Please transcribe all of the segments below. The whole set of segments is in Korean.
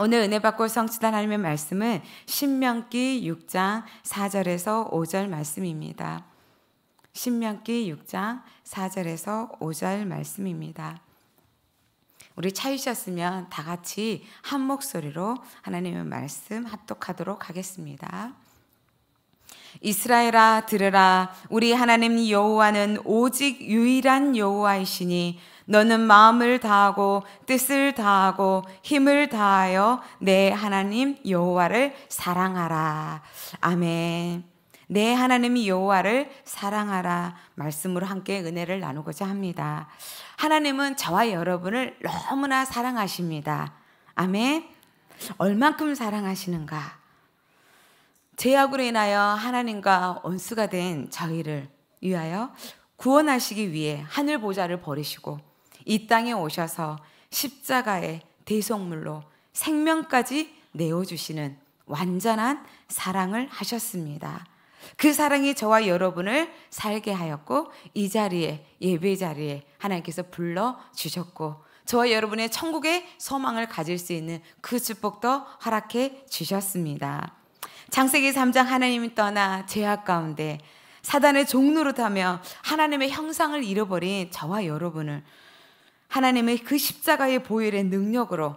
오늘 은혜 받고 성취단 하나님의 말씀은 신명기 6장 4절에서 5절 말씀입니다. 신명기 6장 4절에서 5절 말씀입니다. 우리 차이셨으면 다 같이 한 목소리로 하나님의 말씀 합독하도록 하겠습니다. 이스라엘아 들으라 우리 하나님 여호와는 오직 유일한 여호와이시니 너는 마음을 다하고 뜻을 다하고 힘을 다하여 내 하나님 여호와를 사랑하라. 아멘. 내 하나님이 여호와를 사랑하라 말씀으로 함께 은혜를 나누고자 합니다. 하나님은 저와 여러분을 너무나 사랑하십니다. 아멘. 얼만큼 사랑하시는가? 제약으로 인하여 하나님과 원수가 된 저희를 위하여 구원하시기 위해 하늘 보좌를 버리시고 이 땅에 오셔서 십자가의 대속물로 생명까지 내어주시는 완전한 사랑을 하셨습니다. 그 사랑이 저와 여러분을 살게 하였고 이 자리에 예배 자리에 하나님께서 불러 주셨고 저와 여러분의 천국의 소망을 가질 수 있는 그 축복도 허락해 주셨습니다. 창세기 3장 하나님이 떠나 죄악 가운데 사단의 종로로 타며 하나님의 형상을 잃어버린 저와 여러분을 하나님의 그 십자가의 보혈의 능력으로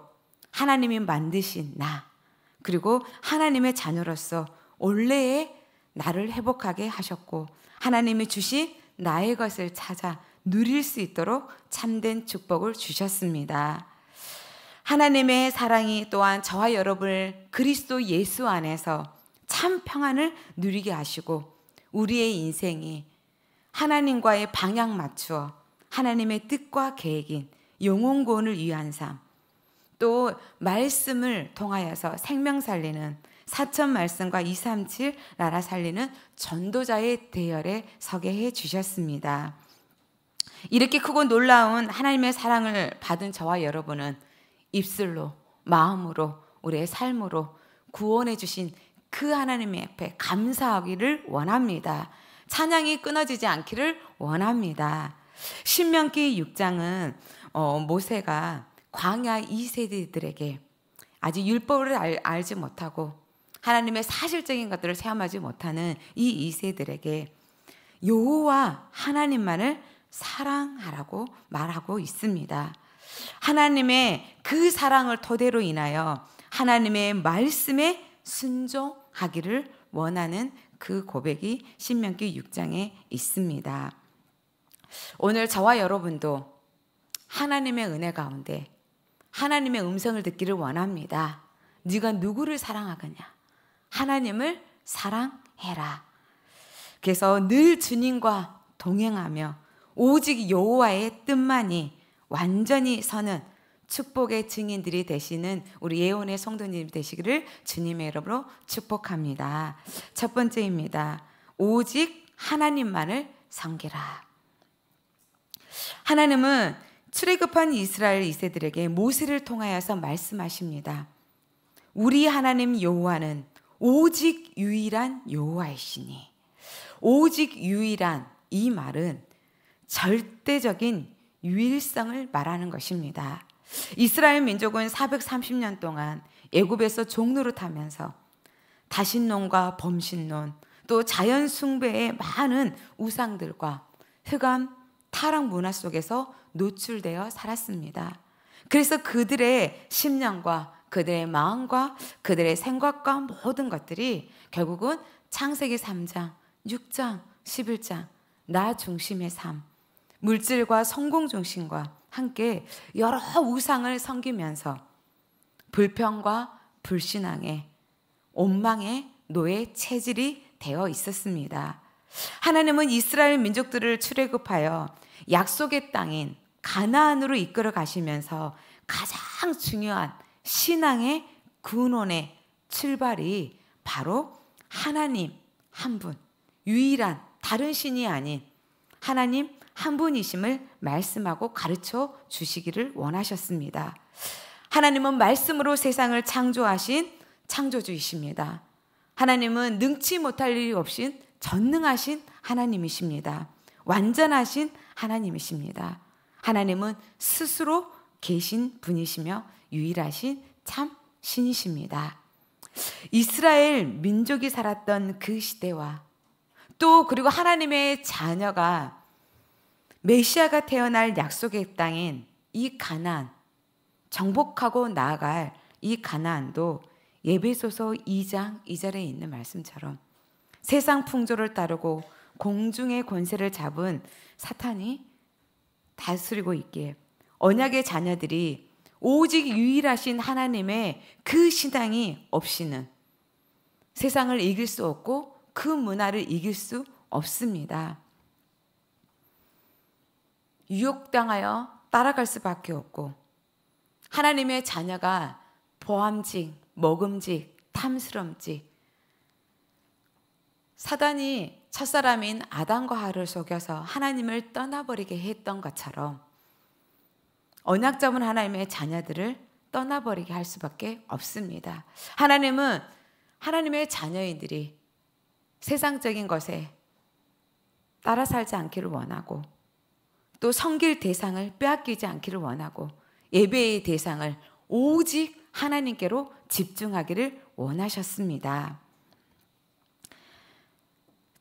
하나님이 만드신 나, 그리고 하나님의 자녀로서 원래의 나를 회복하게 하셨고, 하나님이 주신 나의 것을 찾아 누릴 수 있도록 참된 축복을 주셨습니다. 하나님의 사랑이 또한 저와 여러분을 그리스도 예수 안에서 참 평안을 누리게 하시고, 우리의 인생이 하나님과의 방향 맞추어 하나님의 뜻과 계획인 영혼구원을 위한 삶, 또 말씀을 통하여서 생명 살리는 사천 말씀과 237 나라 살리는 전도자의 대열에 서게 해 주셨습니다. 이렇게 크고 놀라운 하나님의 사랑을 받은 저와 여러분은 입술로, 마음으로, 우리의 삶으로 구원해 주신 그 하나님의 앞에 감사하기를 원합니다. 찬양이 끊어지지 않기를 원합니다. 신명기 6장은 어, 모세가 광야 2세대들에게 아직 율법을 알, 알지 못하고 하나님의 사실적인 것들을 체험하지 못하는 이 2세들에게 여호와 하나님만을 사랑하라고 말하고 있습니다. 하나님의 그 사랑을 토대로 인하여 하나님의 말씀에 순종하기를 원하는 그 고백이 신명기 6장에 있습니다. 오늘 저와 여러분도 하나님의 은혜 가운데 하나님의 음성을 듣기를 원합니다. 네가 누구를 사랑하느냐? 하나님을 사랑해라. 그래서 늘 주님과 동행하며 오직 여호와의 뜻만이 완전히 서는 축복의 증인들이 되시는 우리 예언의 성도님 되시기를 주님의 이름으로 축복합니다. 첫 번째입니다. 오직 하나님만을 섬기라. 하나님은 출애굽한 이스라엘 이세들에게 모세를 통하여서 말씀하십니다. 우리 하나님 여호와는 오직 유일한 여호와이시니 오직 유일한 이 말은 절대적인 유일성을 말하는 것입니다. 이스라엘 민족은 430년 동안 애굽에서 종노릇하면서 다신론과 범신론 또 자연 숭배의 많은 우상들과 흑암 타락 문화 속에서 노출되어 살았습니다. 그래서 그들의 심령과 그들의 마음과 그들의 생각과 모든 것들이 결국은 창세기 3장, 6장, 11장, 나 중심의 삶, 물질과 성공 중심과 함께 여러 우상을 섬기면서 불평과 불신앙에, 원망의 노예 체질이 되어 있었습니다. 하나님은 이스라엘 민족들을 출애굽하여 약속의 땅인 가나안으로 이끌어 가시면서 가장 중요한 신앙의 근원의 출발이 바로 하나님 한 분, 유일한 다른 신이 아닌 하나님 한 분이심을 말씀하고 가르쳐 주시기를 원하셨습니다. 하나님은 말씀으로 세상을 창조하신 창조주이십니다. 하나님은 능치 못할 일이 없인 전능하신 하나님이십니다. 완전하신 하나님이십니다. 하나님은 스스로 계신 분이시며 유일하신 참 신이십니다. 이스라엘 민족이 살았던 그 시대와 또 그리고 하나님의 자녀가 메시아가 태어날 약속의 땅인 이 가난 정복하고 나아갈 이 가난도 예배소서 2장 2절에 있는 말씀처럼 세상 풍조를 따르고 공중의 권세를 잡은 사탄이 다스리고 있기에 언약의 자녀들이 오직 유일하신 하나님의 그 신앙이 없이는 세상을 이길 수 없고 그 문화를 이길 수 없습니다. 유혹당하여 따라갈 수밖에 없고 하나님의 자녀가 보암직, 먹음직, 탐스럼직 사단이 첫사람인 아담과 하를 속여서 하나님을 떠나버리게 했던 것처럼 언약자분 하나님의 자녀들을 떠나버리게 할 수밖에 없습니다. 하나님은 하나님의 자녀인들이 세상적인 것에 따라 살지 않기를 원하고 또 성길 대상을 빼앗기지 않기를 원하고 예배의 대상을 오직 하나님께로 집중하기를 원하셨습니다.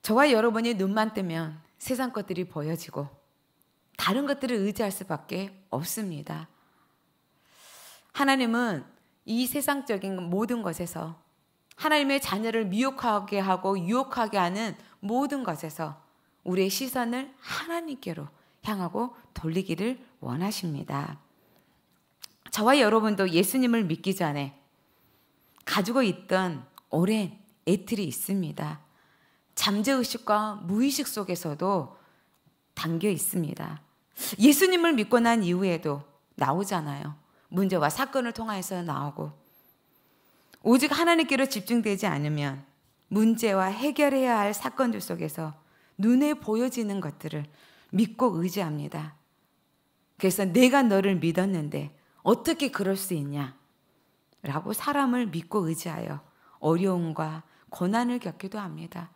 저와 여러분이 눈만 뜨면 세상 것들이 보여지고 다른 것들을 의지할 수밖에 없습니다. 하나님은 이 세상적인 모든 것에서 하나님의 자녀를 미혹하게 하고 유혹하게 하는 모든 것에서 우리의 시선을 하나님께로 향하고 돌리기를 원하십니다. 저와 여러분도 예수님을 믿기 전에 가지고 있던 오랜 애틀이 있습니다. 잠재의식과 무의식 속에서도 담겨 있습니다. 예수님을 믿고 난 이후에도 나오잖아요. 문제와 사건을 통하서 나오고. 오직 하나님께로 집중되지 않으면 문제와 해결해야 할 사건들 속에서 눈에 보여지는 것들을 믿고 의지합니다. 그래서 내가 너를 믿었는데 어떻게 그럴 수 있냐? 라고 사람을 믿고 의지하여 어려움과 고난을 겪기도 합니다.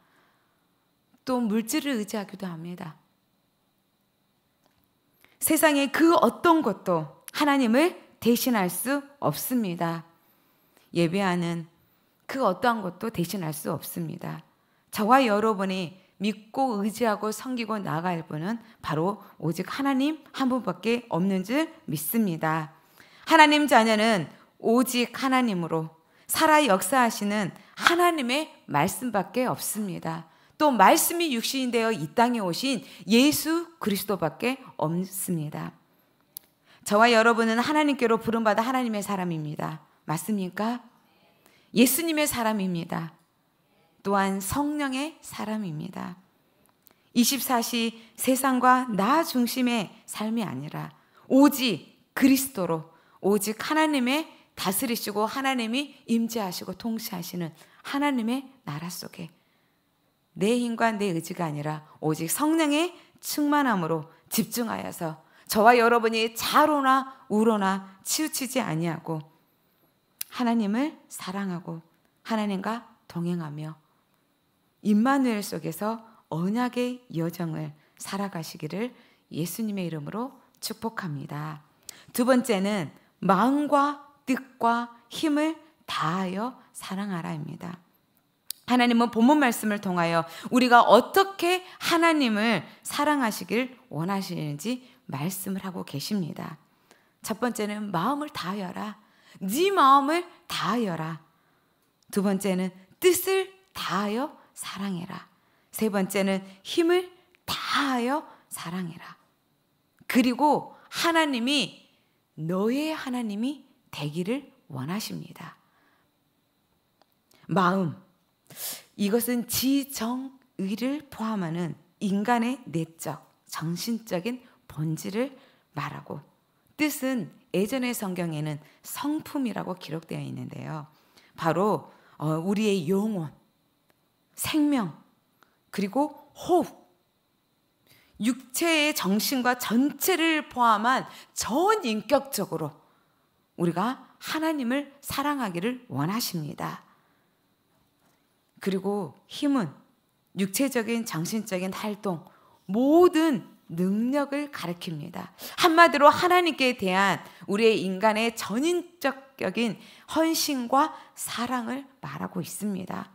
또 물질을 의지하기도 합니다. 세상의 그 어떤 것도 하나님을 대신할 수 없습니다. 예배하는 그 어떠한 것도 대신할 수 없습니다. 저와 여러분이 믿고 의지하고 섬기고 나아갈 분은 바로 오직 하나님 한 분밖에 없는 줄 믿습니다. 하나님 자녀는 오직 하나님으로 살아 역사하시는 하나님의 말씀밖에 없습니다. 또 말씀이 육신이 되어 이 땅에 오신 예수 그리스도밖에 없습니다. 저와 여러분은 하나님께로 부름받아 하나님의 사람입니다. 맞습니까? 예수님의 사람입니다. 또한 성령의 사람입니다. 24시 세상과 나 중심의 삶이 아니라 오직 그리스도로 오직 하나님의 다스리시고 하나님이 임재하시고 통치하시는 하나님의 나라 속에 내 힘과 내 의지가 아니라 오직 성령의 충만함으로 집중하여서 저와 여러분이 자로나 우로나 치우치지 아니하고 하나님을 사랑하고 하나님과 동행하며 임마누엘 속에서 언약의 여정을 살아가시기를 예수님의 이름으로 축복합니다. 두 번째는 마음과 뜻과 힘을 다하여 사랑하라입니다. 하나님은 본문 말씀을 통하여 우리가 어떻게 하나님을 사랑하시길 원하시는지 말씀을 하고 계십니다. 첫 번째는 마음을 다하여라. 네 마음을 다하여라. 두 번째는 뜻을 다하여 사랑해라. 세 번째는 힘을 다하여 사랑해라. 그리고 하나님이 너의 하나님이 되기를 원하십니다. 마음, 이것은 지정의를 포함하는 인간의 내적, 정신적인 본질을 말하고 뜻은 예전의 성경에는 성품이라고 기록되어 있는데요. 바로 어, 우리의 영혼, 생명, 그리고 호흡, 육체의 정신과 전체를 포함한 전인격적으로 우리가 하나님을 사랑하기를 원하십니다. 그리고 힘은 육체적인 정신적인 활동 모든 능력을 가리킵니다. 한마디로 하나님께 대한 우리의 인간의 전인적인 헌신과 사랑을 말하고 있습니다.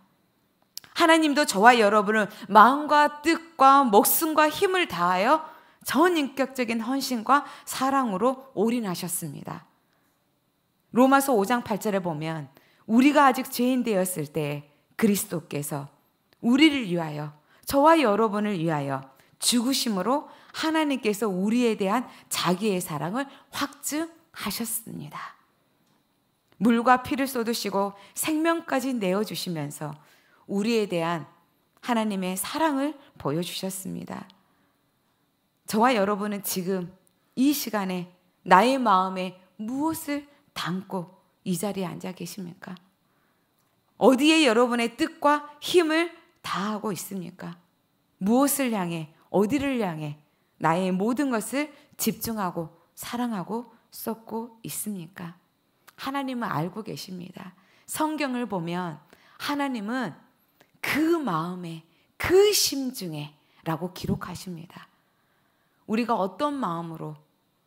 하나님도 저와 여러분을 마음과 뜻과 목숨과 힘을 다하여 전인격적인 헌신과 사랑으로 올인하셨습니다. 로마서 5장 8절에 보면 우리가 아직 죄인 되었을 때 그리스도께서 우리를 위하여 저와 여러분을 위하여 죽으심으로 하나님께서 우리에 대한 자기의 사랑을 확증하셨습니다. 물과 피를 쏟으시고 생명까지 내어주시면서 우리에 대한 하나님의 사랑을 보여주셨습니다. 저와 여러분은 지금 이 시간에 나의 마음에 무엇을 담고 이 자리에 앉아 계십니까? 어디에 여러분의 뜻과 힘을 다하고 있습니까? 무엇을 향해, 어디를 향해 나의 모든 것을 집중하고 사랑하고 쏟고 있습니까? 하나님은 알고 계십니다. 성경을 보면 하나님은 그 마음에, 그 심중에 라고 기록하십니다. 우리가 어떤 마음으로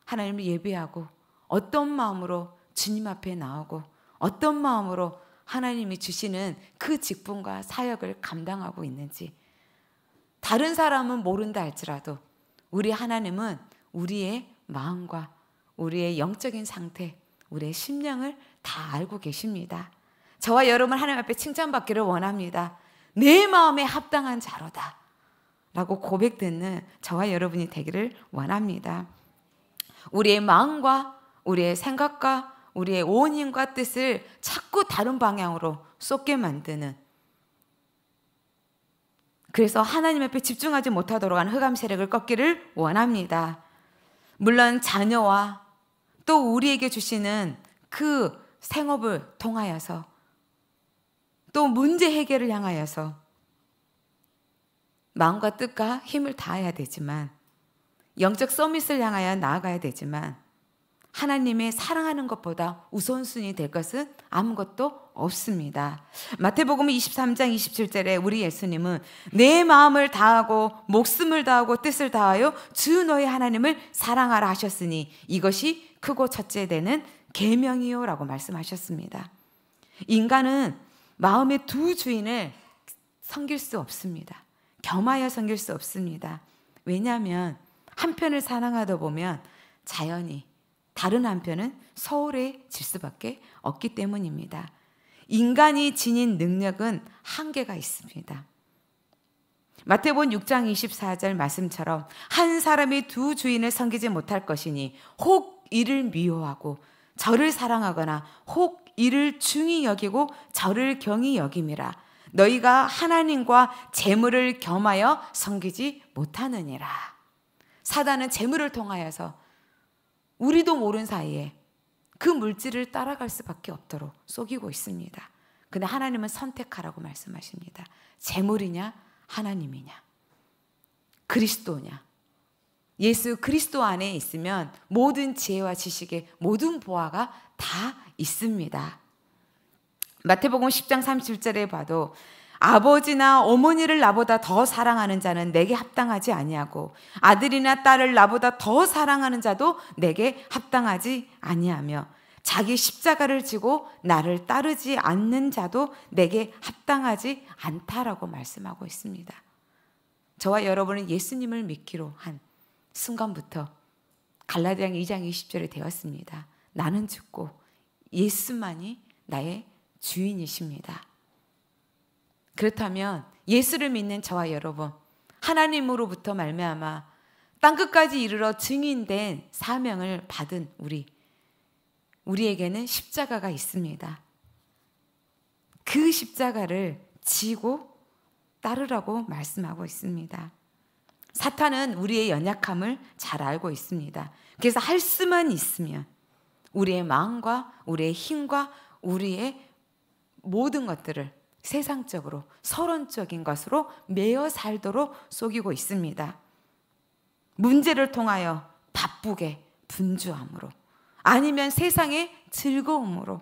하나님을 예배하고 어떤 마음으로 주님 앞에 나오고 어떤 마음으로 하나님이 주시는 그 직분과 사역을 감당하고 있는지 다른 사람은 모른다 할지라도 우리 하나님은 우리의 마음과 우리의 영적인 상태, 우리의 심령을 다 알고 계십니다. 저와 여러분 하나님 앞에 칭찬받기를 원합니다. 내 마음에 합당한 자로다. 라고 고백되는 저와 여러분이 되기를 원합니다. 우리의 마음과 우리의 생각과 우리의 온 힘과 뜻을 자꾸 다른 방향으로 쏟게 만드는 그래서 하나님 앞에 집중하지 못하도록 하는 흑암 세력을 꺾기를 원합니다. 물론 자녀와 또 우리에게 주시는 그 생업을 통하여서 또 문제 해결을 향하여서 마음과 뜻과 힘을 다해야 되지만 영적 서밋을 향하여 나아가야 되지만 하나님의 사랑하는 것보다 우선순위 될 것은 아무것도 없습니다. 마태복음 23장 27절에 우리 예수님은 내 마음을 다하고 목숨을 다하고 뜻을 다하여 주 너의 하나님을 사랑하라 하셨으니 이것이 크고 첫째 되는 계명이요라고 말씀하셨습니다. 인간은 마음의 두 주인을 섬길 수 없습니다. 겸하여 섬길 수 없습니다. 왜냐하면 한편을 사랑하다 보면 자연히 다른 한편은 서울에 질 수밖에 없기 때문입니다. 인간이 지닌 능력은 한계가 있습니다. 마태본 6장 24절 말씀처럼 한 사람이 두 주인을 섬기지 못할 것이니 혹 이를 미워하고 저를 사랑하거나 혹 이를 중히 여기고 저를 경히 여김이라 너희가 하나님과 재물을 겸하여 섬기지 못하느니라. 사단은 재물을 통하여서 우리도 모르는 사이에 그 물질을 따라갈 수밖에 없도록 속이고 있습니다. 근데 하나님은 선택하라고 말씀하십니다. 재물이냐, 하나님이냐, 그리스도냐. 예수 그리스도 안에 있으면 모든 지혜와 지식의 모든 보화가 다 있습니다. 마태복음 10장 37절에 봐도 아버지나 어머니를 나보다 더 사랑하는 자는 내게 합당하지 아니하고 아들이나 딸을 나보다 더 사랑하는 자도 내게 합당하지 아니하며 자기 십자가를 지고 나를 따르지 않는 자도 내게 합당하지 않다라고 말씀하고 있습니다. 저와 여러분은 예수님을 믿기로 한 순간부터 갈라디아 2장 20절에 되었습니다. 나는 죽고 예수만이 나의 주인이십니다. 그렇다면 예수를 믿는 저와 여러분 하나님으로부터 말미암아 땅 끝까지 이르러 증인된 사명을 받은 우리 우리에게는 십자가가 있습니다. 그 십자가를 지고 따르라고 말씀하고 있습니다. 사탄은 우리의 연약함을 잘 알고 있습니다. 그래서 할 수만 있으면 우리의 마음과 우리의 힘과 우리의 모든 것들을 세상적으로 서론적인 것으로 매어 살도록 속이고 있습니다. 문제를 통하여 바쁘게 분주함으로 아니면 세상의 즐거움으로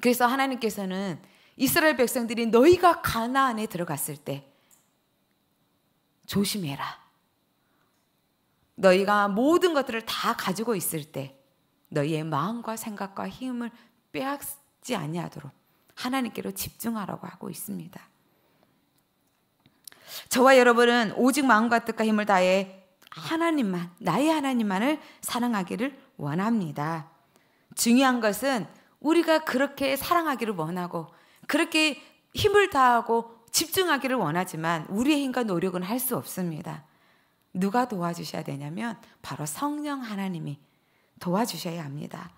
그래서 하나님께서는 이스라엘 백성들이 너희가 가나안에 들어갔을 때 조심해라. 너희가 모든 것들을 다 가지고 있을 때 너희의 마음과 생각과 힘을 빼앗지 아니하도록 하나님께로 집중하라고 하고 있습니다. 저와 여러분은 오직 마음과 뜻과 힘을 다해 하나님만, 나의 하나님만을 사랑하기를 원합니다. 중요한 것은 우리가 그렇게 사랑하기를 원하고 그렇게 힘을 다하고 집중하기를 원하지만 우리의 힘과 노력은 할 수 없습니다. 누가 도와주셔야 되냐면 바로 성령 하나님이 도와주셔야 합니다.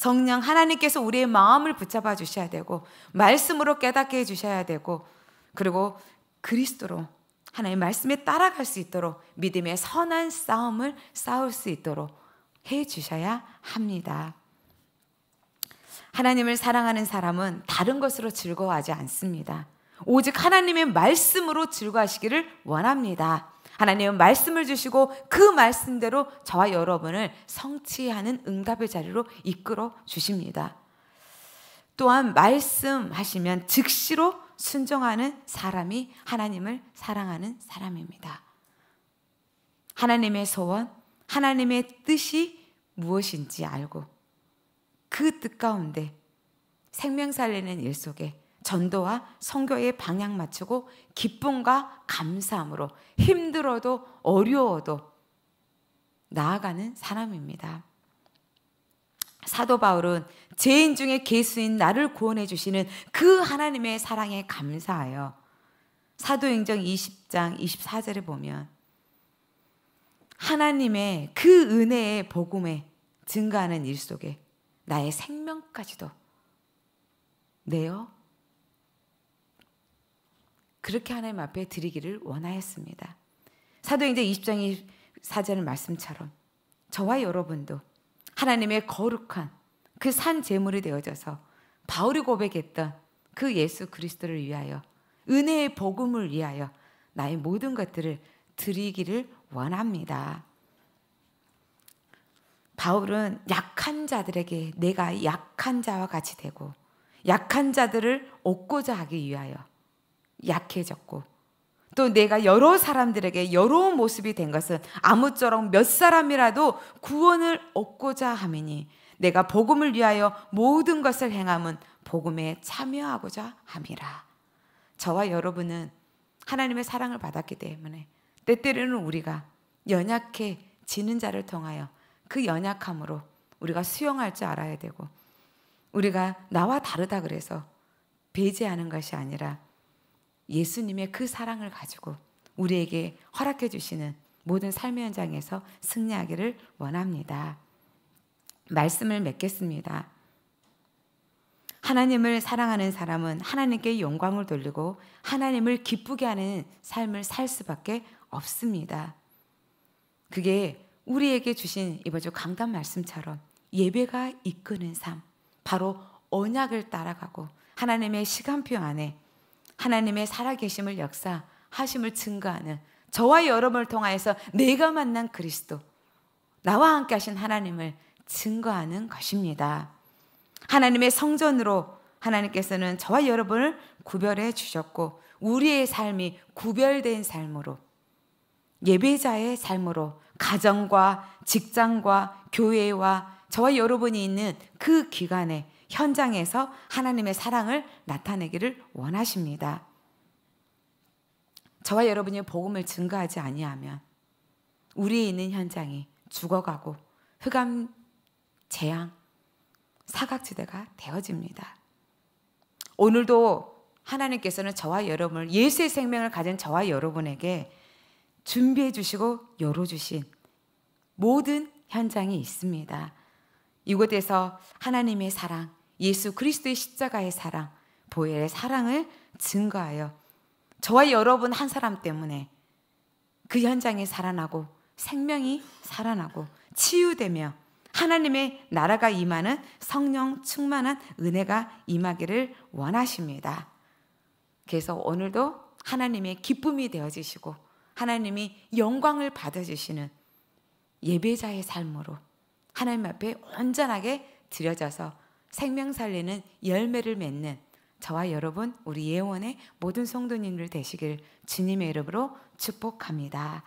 성령 하나님께서 우리의 마음을 붙잡아 주셔야 되고 말씀으로 깨닫게 해 주셔야 되고 그리고 그리스도로 하나님의 말씀에 따라갈 수 있도록 믿음의 선한 싸움을 싸울 수 있도록 해 주셔야 합니다. 하나님을 사랑하는 사람은 다른 것으로 즐거워하지 않습니다. 오직 하나님의 말씀으로 즐거워하시기를 원합니다. 하나님은 말씀을 주시고 그 말씀대로 저와 여러분을 성취하는 응답의 자리로 이끌어 주십니다. 또한 말씀하시면 즉시로 순종하는 사람이 하나님을 사랑하는 사람입니다. 하나님의 소원, 하나님의 뜻이 무엇인지 알고 그 뜻 가운데 생명 살리는 일 속에 전도와 성교의 방향 맞추고 기쁨과 감사함으로 힘들어도 어려워도 나아가는 사람입니다. 사도 바울은 죄인 중에 개수인 나를 구원해 주시는 그 하나님의 사랑에 감사하여 사도행전 20장 24절에 보면 하나님의 그 은혜의 복음에 증가하는 일 속에 나의 생명까지도 내어 그렇게 하나님 앞에 드리기를 원하였습니다. 사도행전 20장의 절 말씀처럼 저와 여러분도 하나님의 거룩한 그 산 제물이 되어져서 바울이 고백했던 그 예수 그리스도를 위하여 은혜의 복음을 위하여 나의 모든 것들을 드리기를 원합니다. 바울은 약한 자들에게 내가 약한 자와 같이 되고 약한 자들을 얻고자 하기 위하여 약해졌고 또 내가 여러 사람들에게 여러 모습이 된 것은 아무쪼록 몇 사람이라도 구원을 얻고자 함이니 내가 복음을 위하여 모든 것을 행함은 복음에 참여하고자 함이라. 저와 여러분은 하나님의 사랑을 받았기 때문에 때때로는 우리가 연약해지는 자를 통하여 그 연약함으로 우리가 수용할 줄 알아야 되고 우리가 나와 다르다 그래서 배제하는 것이 아니라 예수님의 그 사랑을 가지고 우리에게 허락해 주시는 모든 삶의 현장에서 승리하기를 원합니다. 말씀을 맺겠습니다. 하나님을 사랑하는 사람은 하나님께 영광을 돌리고 하나님을 기쁘게 하는 삶을 살 수밖에 없습니다. 그게 우리에게 주신 이번 주 강단 말씀처럼 예배가 이끄는 삶, 바로 언약을 따라가고 하나님의 시간표 안에 하나님의 살아계심을 역사, 하심을 증거하는 저와 여러분을 통하여서 내가 만난 그리스도, 나와 함께 하신 하나님을 증거하는 것입니다. 하나님의 성전으로 하나님께서는 저와 여러분을 구별해 주셨고, 우리의 삶이 구별된 삶으로, 예배자의 삶으로, 가정과 직장과 교회와 저와 여러분이 있는 그 기간에 현장에서 하나님의 사랑을 나타내기를 원하십니다. 저와 여러분이 복음을 증거하지 아니하면 우리에 있는 현장이 죽어가고 흑암 재앙 사각지대가 되어집니다. 오늘도 하나님께서는 저와 여러분을 예수의 생명을 가진 저와 여러분에게 준비해 주시고 열어 주신 모든 현장이 있습니다. 이곳에서 하나님의 사랑, 예수 그리스도의 십자가의 사랑, 보혜의 사랑을 증거하여 저와 여러분 한 사람 때문에 그현장에 살아나고 생명이 살아나고 치유되며 하나님의 나라가 임하는 성령 충만한 은혜가 임하기를 원하십니다. 그래서 오늘도 하나님의 기쁨이 되어지시고 하나님이 영광을 받아주시는 예배자의 삶으로 하나님 앞에 온전하게 드려져서 생명 살리는 열매를 맺는 저와 여러분 우리 예원의 모든 성도님들 되시길 주님의 이름으로 축복합니다.